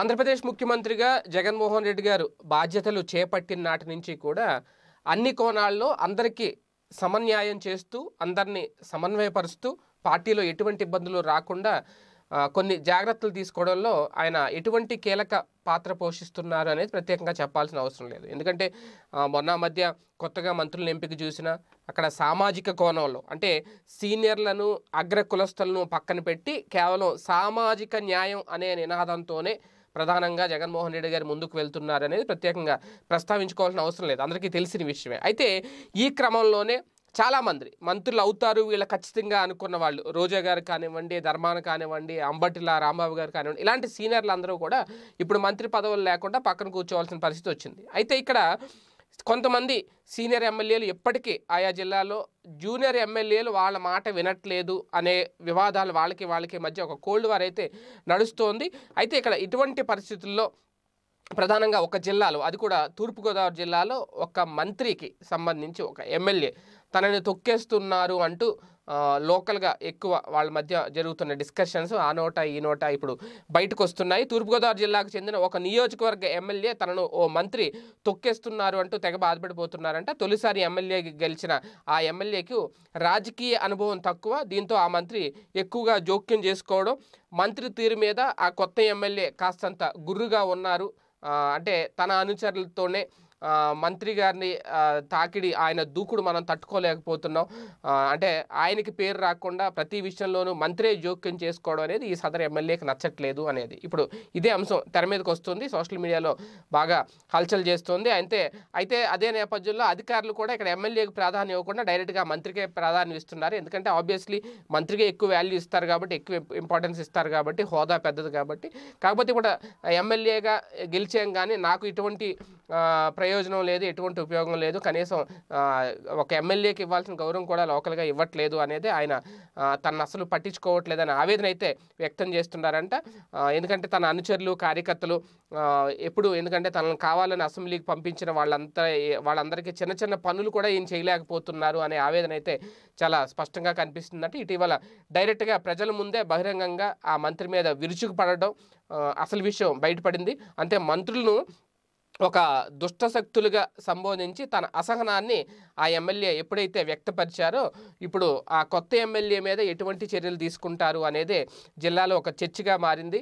ఆంధ్రప్రదేశ్ ముఖ్యమంత్రిగా జగన్మోహన్ రెడ్డి గారు బాధ్యతలు చేపట్టిన నాటి నుంచి కూడా అన్ని కోణాల్లో అందరికీ సమన్యాయం చేస్తూ అందరినీ సమన్వయపరుస్తూ పార్టీలో ఎటువంటి ఇబ్బందులు రాకుండా కొన్ని జాగ్రత్తలు తీసుకోవడంలో ఆయన ఎటువంటి కీలక పాత్ర పోషిస్తున్నారు అనేది ప్రత్యేకంగా చెప్పాల్సిన అవసరం లేదు ఎందుకంటే మొన్న మధ్య కొత్తగా మంత్రులను ఎంపిక చూసిన అక్కడ సామాజిక కోణంలో అంటే సీనియర్లను అగ్ర కులస్థలను పక్కన పెట్టి కేవలం సామాజిక న్యాయం అనే నినాదంతోనే ప్రధానంగా జగన్మోహన్ రెడ్డి గారు ముందుకు వెళ్తున్నారనేది ప్రత్యేకంగా ప్రస్తావించుకోవాల్సిన అవసరం లేదు అందరికీ తెలిసిన విషయమే అయితే ఈ క్రమంలోనే చాలామంది మంత్రులు అవుతారు వీళ్ళు ఖచ్చితంగా అనుకున్న వాళ్ళు రోజా గారు కానివ్వండి ధర్మాన కానివ్వండి అంబటిల రాంబాబు గారు కానివ్వండి ఇలాంటి సీనియర్లు అందరూ కూడా ఇప్పుడు మంత్రి పదవులు లేకుండా పక్కన కూర్చోవాల్సిన పరిస్థితి వచ్చింది అయితే ఇక్కడ కొంతమంది సీనియర్ ఎమ్మెల్యేలు ఎప్పటికీ ఆయా జిల్లాలో జూనియర్ ఎమ్మెల్యేలు వాళ్ళ మాట వినట్లేదు అనే వివాదాలు వాళ్ళకి వాళ్ళకి మధ్య ఒక కోల్డ్ వార్ అయితే నడుస్తోంది అయితే ఇక్కడ ఇటువంటి పరిస్థితుల్లో ప్రధానంగా ఒక జిల్లాలో అది కూడా తూర్పుగోదావరి జిల్లాలో ఒక మంత్రికి సంబంధించి ఒక ఎమ్మెల్యే తనని తొక్కేస్తున్నారు అంటూ లోకల్గా ఎక్కువ వాళ్ళ మధ్య జరుగుతున్న డిస్కషన్స్ ఆ నోట ఈ నోట ఇప్పుడు బయటకు వస్తున్నాయి తూర్పుగోదావరి జిల్లాకు చెందిన ఒక నియోజకవర్గ ఎమ్మెల్యే తనను ఓ మంత్రి తొక్కేస్తున్నారు అంటూ తెగ బాధపడిపోతున్నారంట తొలిసారి ఎమ్మెల్యే గెలిచిన ఆ ఎమ్మెల్యేకు రాజకీయ అనుభవం తక్కువ దీంతో ఆ మంత్రి ఎక్కువగా జోక్యం చేసుకోవడం మంత్రి తీరు మీద ఆ కొత్త ఎమ్మెల్యే కాస్తంత గుర్రుగా ఉన్నారు అంటే తన అనుచరులతోనే మంత్రి గారిని తాకిడి ఆయన దూకుడు మనం తట్టుకోలేకపోతున్నాం అంటే ఆయనకి పేరు రాకుండా ప్రతి విషయంలోనూ మంత్రే జోక్యం చేసుకోవడం అనేది ఈ సదరు ఎమ్మెల్యేకి నచ్చట్లేదు అనేది ఇప్పుడు ఇదే అంశం తెర మీదకి వస్తుంది సోషల్ మీడియాలో బాగా హల్చల్ చేస్తుంది అయితే అయితే అదే నేపథ్యంలో అధికారులు కూడా ఇక్కడ ఎమ్మెల్యేకి ప్రాధాన్యం ఇవ్వకుండా డైరెక్ట్గా మంత్రికే ప్రాధాన్యం ఇస్తున్నారు ఎందుకంటే ఆబ్వియస్లీ మంత్రికే ఎక్కువ వాల్యూ ఇస్తారు కాబట్టి ఎక్కువ ఇంపార్టెన్స్ ఇస్తారు కాబట్టి హోదా పెద్దది కాబట్టి కాకపోతే ఇప్పుడు ఎమ్మెల్యేగా గెలిచాం కానీ నాకు ఇటువంటి ప్రయోజనం లేదు ఎటువంటి ఉపయోగం లేదు కనీసం ఒక ఎమ్మెల్యేకి ఇవ్వాల్సిన గౌరవం కూడా లోకల్గా ఇవ్వట్లేదు అనేది ఆయన తను అసలు పట్టించుకోవట్లేదని ఆవేదన అయితే వ్యక్తం చేస్తున్నారంట ఎందుకంటే తన అనుచరులు కార్యకర్తలు ఎప్పుడు ఎందుకంటే తనను కావాలని అసెంబ్లీకి పంపించిన వాళ్ళంతా వాళ్ళందరికీ చిన్న చిన్న పనులు కూడా ఈయన చేయలేకపోతున్నారు అనే ఆవేదన అయితే చాలా స్పష్టంగా కనిపిస్తుందంటే ఇటీవల డైరెక్ట్గా ప్రజల ముందే బహిరంగంగా ఆ మంత్రి మీద విరుచుకు పడడం అసలు విషయం బయటపడింది అంటే మంత్రులను ఒక దుష్టశక్తులుగా సంబోధించి తన అసహనాన్ని ఆ ఎమ్మెల్యే ఎప్పుడైతే వ్యక్తపరిచారో ఇప్పుడు ఆ కొత్త ఎమ్మెల్యే మీద ఎటువంటి చర్యలు తీసుకుంటారు అనేది జిల్లాలో ఒక చర్చగా మారింది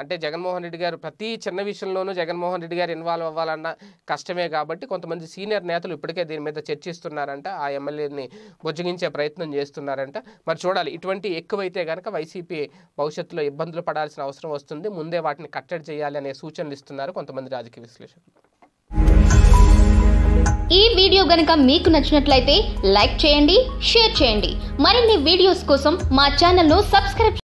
అంటే జగన్మోహన్ రెడ్డి గారు ప్రతి చిన్న విషయంలోనూ జగన్మోహన్ రెడ్డి గారు ఇన్వాల్వ్ అవ్వాలన్న కష్టమే కాబట్టి కొంతమంది సీనియర్ నేతలు ఇప్పటికే దీని మీద చర్చిస్తున్నారంట ఆ ఎమ్మెల్యేని బుజ్జగించే ప్రయత్నం చేస్తున్నారంట మరి చూడాలి ఇటువంటి ఎక్కువైతే కనుక వైసీపీ భవిష్యత్తులో ఇబ్బందులు పడాల్సిన అవసరం వస్తుంది ముందే వాటిని కట్టడి చేయాలి అనే సూచనలు ఇస్తున్నారు కొంతమంది రాజకీయ విశ్లేషకులు ఈ వీడియో గనుక మీకు నచ్చినట్లయితే లైక్ చేయండి షేర్ చేయండి మరిన్ని వీడియోస్ కోసం మా ఛానల్ను సబ్స్క్రైబ్